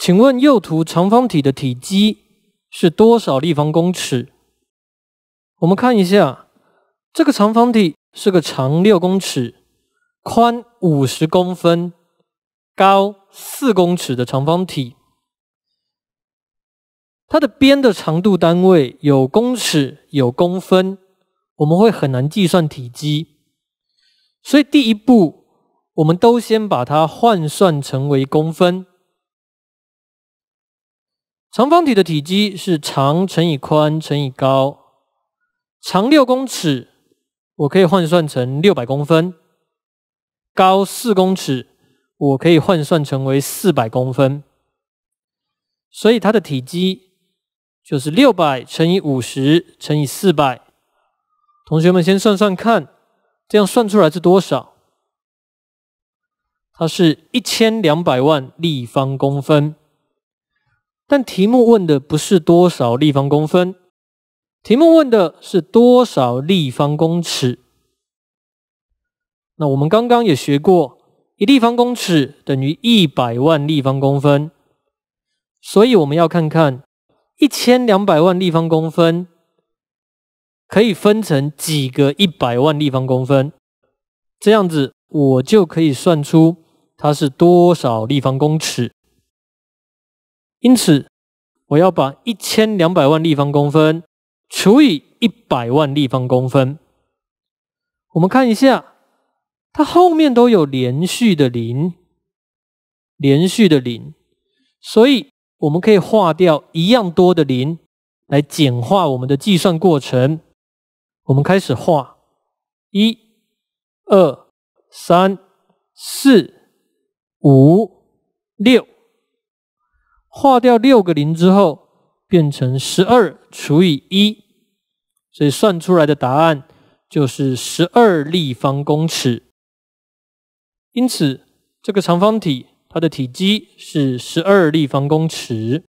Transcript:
请问右图长方体的体积是多少立方公尺？我们看一下，这个长方体是个长六公尺、宽五十公分、高四公尺的长方体。它的边的长度单位有公尺有公分，我们会很难计算体积。所以第一步，我们都先把它换算成为公分。长方体的体积是长乘以宽乘以高，长六公尺，我可以换算成六百公分，高四公尺，我可以换算成为四百公分，所以它的体积就是六百乘以五十乘以四百。同学们先算算看，这样算出来是多少？它是一千两百万立方公分。但题目问的不是多少立方公分，题目问的是多少立方公尺。那我们刚刚也学过，一立方公尺等于一百万立方公分，所以我们要看看一千两百万立方公分可以分成几个一百万立方公分，这样子我就可以算出它是多少立方公尺。因此，我要把一千两百万立方公分除以一百万立方公分。我们看一下，它后面都有连续的零，连续的零，所以我们可以划掉一样多的零，来简化我们的计算过程。我们开始画，一、二、三、四、五、六。化掉六个零之后，变成十二除以一，所以算出来的答案就是十二立方公尺。因此，这个长方体它的体积是十二立方公尺。